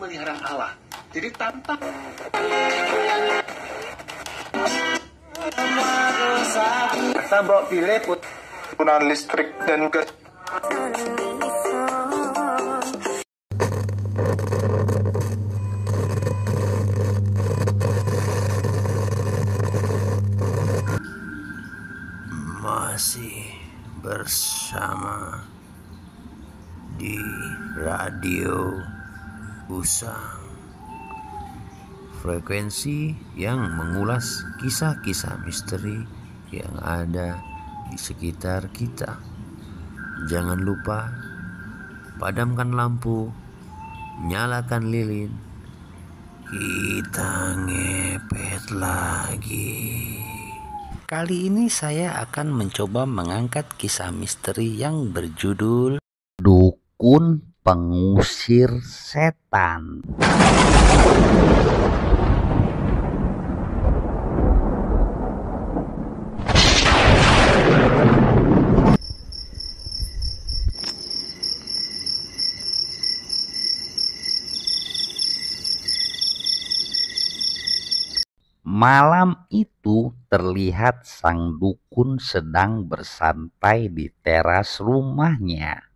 menyerang Allah. Jadi tanpa sabok pilih put penggunaan listrik dan gas masih bersama di radio Busang. Frekuensi yang mengulas kisah-kisah misteri yang ada di sekitar kita. Jangan lupa padamkan lampu, nyalakan lilin. Kita ngepet lagi. Kali ini saya akan mencoba mengangkat kisah misteri yang berjudul Dukun pengusir setan. Malam itu terlihat sang dukun sedang bersantai di teras rumahnya.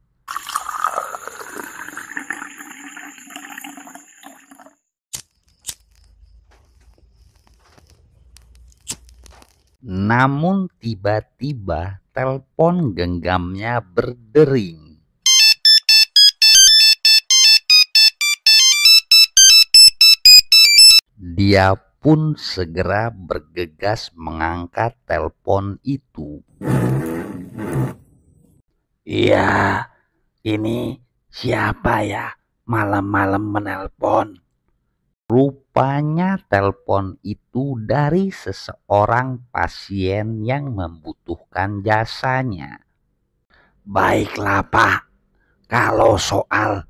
Namun tiba-tiba telepon genggamnya berdering. Dia pun segera bergegas mengangkat telepon itu. Iya, ini siapa ya malam-malam menelpon? Rupa rupanya telepon itu dari seseorang pasien yang membutuhkan jasanya. Baiklah Pak, kalau soal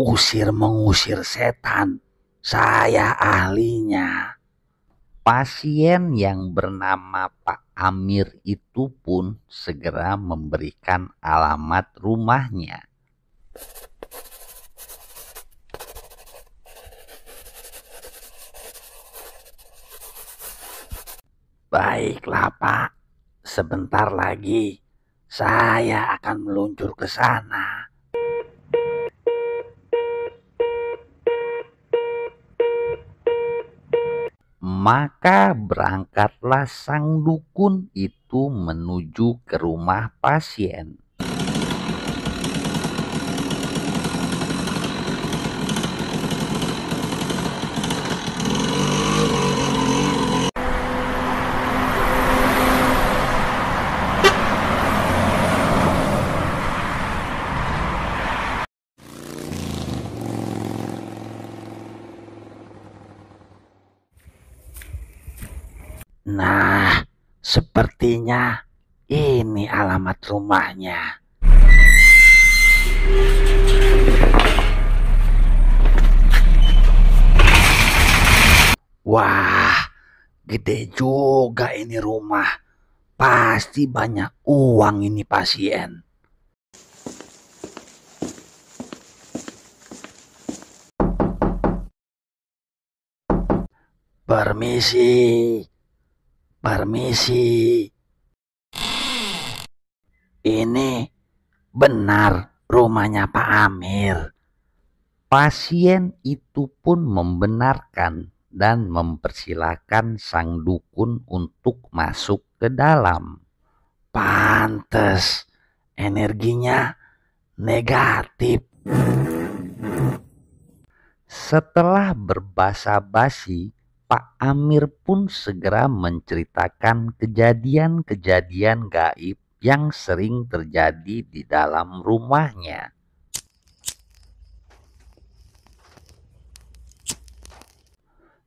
usir mengusir setan, saya ahlinya. Pasien yang bernama Pak Amir itu pun segera memberikan alamat rumahnya Baiklah, Pak. Sebentar lagi saya akan meluncur ke sana. Maka berangkatlah sang dukun itu menuju ke rumah pasien. Nah, sepertinya ini alamat rumahnya. Wah, gede juga ini rumah. Pasti banyak uang ini pasien. Permisi, Permisi. Ini benar rumahnya Pak Amir. Pasien itu pun membenarkan dan mempersilahkan sang dukun untuk masuk ke dalam. Pantes, energinya negatif. Setelah berbasa-basi, Pak Amir pun segera menceritakan kejadian-kejadian gaib yang sering terjadi di dalam rumahnya.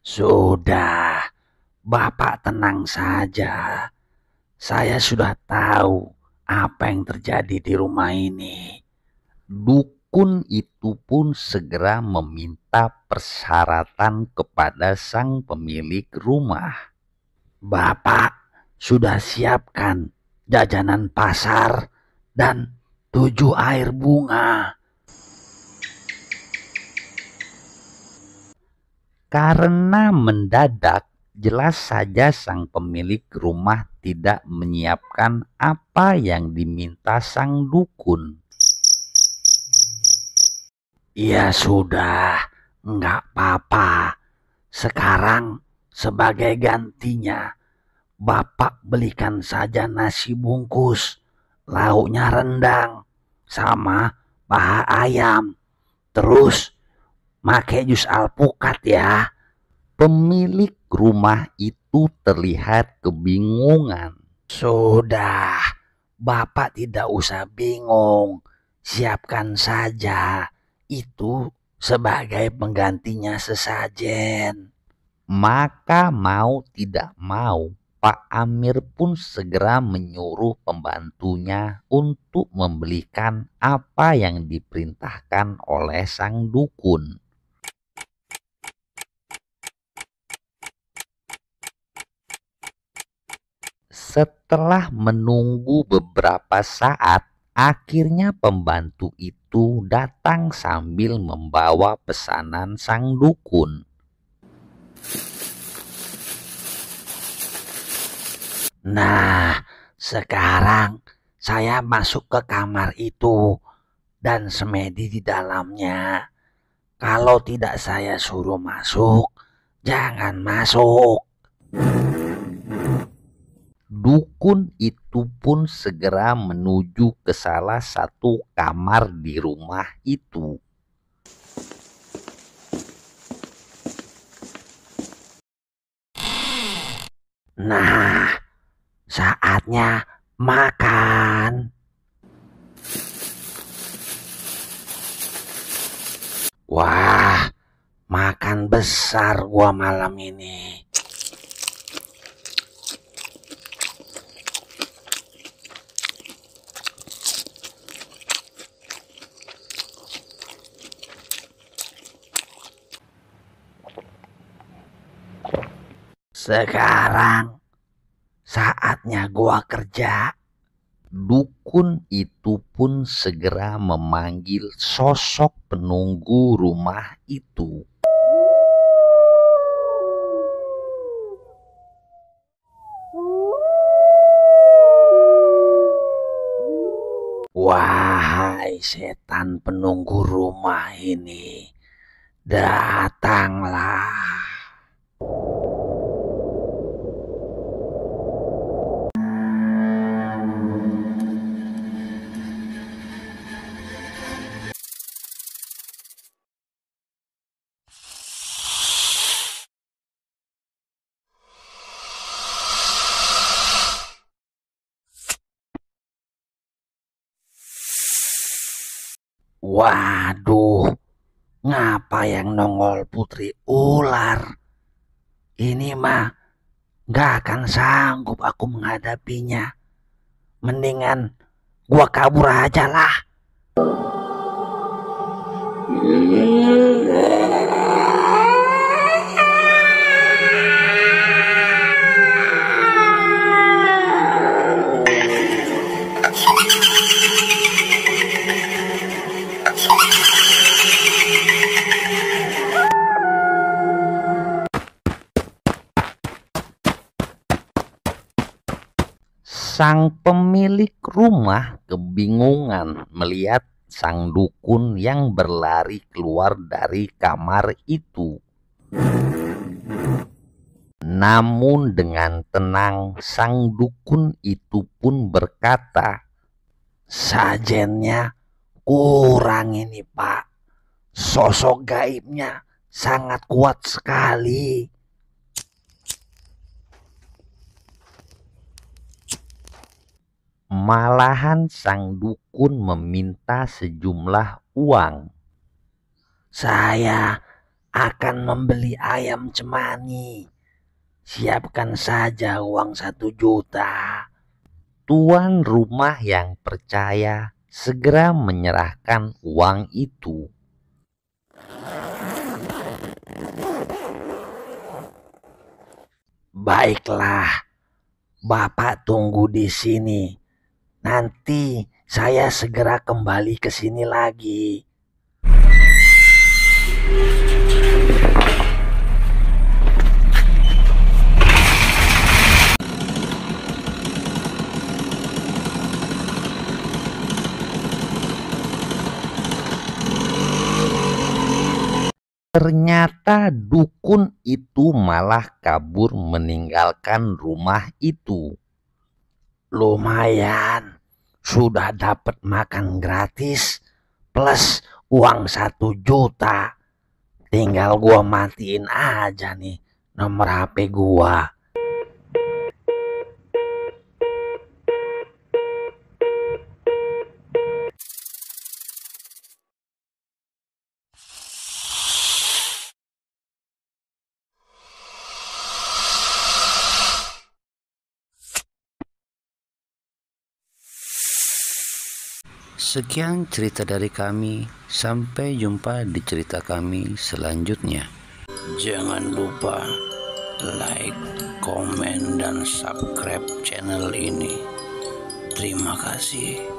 Sudah, Bapak tenang saja. Saya sudah tahu apa yang terjadi di rumah ini. Duk Dukun itu pun segera meminta persyaratan kepada sang pemilik rumah. Bapak sudah siapkan jajanan pasar dan tujuh air bunga. Karena mendadak, jelas saja sang pemilik rumah tidak menyiapkan apa yang diminta sang dukun. Ya sudah, enggak apa-apa. Sekarang sebagai gantinya, Bapak belikan saja nasi bungkus, lauknya rendang, sama paha ayam. Terus, make jus alpukat ya. Pemilik rumah itu terlihat kebingungan. Sudah, Bapak tidak usah bingung. Siapkan saja itu sebagai penggantinya sesajen. Maka mau tidak mau, Pak Amir pun segera menyuruh pembantunya untuk membelikan apa yang diperintahkan oleh sang dukun. Setelah menunggu beberapa saat, akhirnya pembantu itu itu datang sambil membawa pesanan sang dukun. Nah, sekarang saya masuk ke kamar itu dan semedi di dalamnya. Kalau tidak saya suruh masuk, jangan masuk dukun itu pun segera menuju ke salah satu kamar di rumah itu. Nah, saatnya makan. Wah, makan besar gua malam ini. Sekarang saatnya gua kerja. Dukun itu pun segera memanggil sosok penunggu rumah itu. Wahai setan penunggu rumah ini, datanglah. Waduh, ngapa yang nongol putri ular? Ini mah gak akan sanggup aku menghadapinya. Mendingan gua kabur aja lah. Yeah. Iya, iya. Sang pemilik rumah kebingungan melihat sang dukun yang berlari keluar dari kamar itu. Namun dengan tenang sang dukun itu pun berkata, Sajennya kurang ini pak, sosok gaibnya sangat kuat sekali. Malahan sang dukun meminta sejumlah uang. Saya akan membeli ayam cemani. Siapkan saja uang satu juta. Tuan rumah yang percaya segera menyerahkan uang itu. Baiklah, Bapak tunggu di sini Nanti saya segera kembali ke sini lagi. Ternyata dukun itu malah kabur meninggalkan rumah itu. Lumayan, sudah dapat makan gratis plus uang satu juta. Tinggal gua matiin aja nih nomor HP gua. Sekian cerita dari kami, sampai jumpa di cerita kami selanjutnya. Jangan lupa like, komen, dan subscribe channel ini. Terima kasih.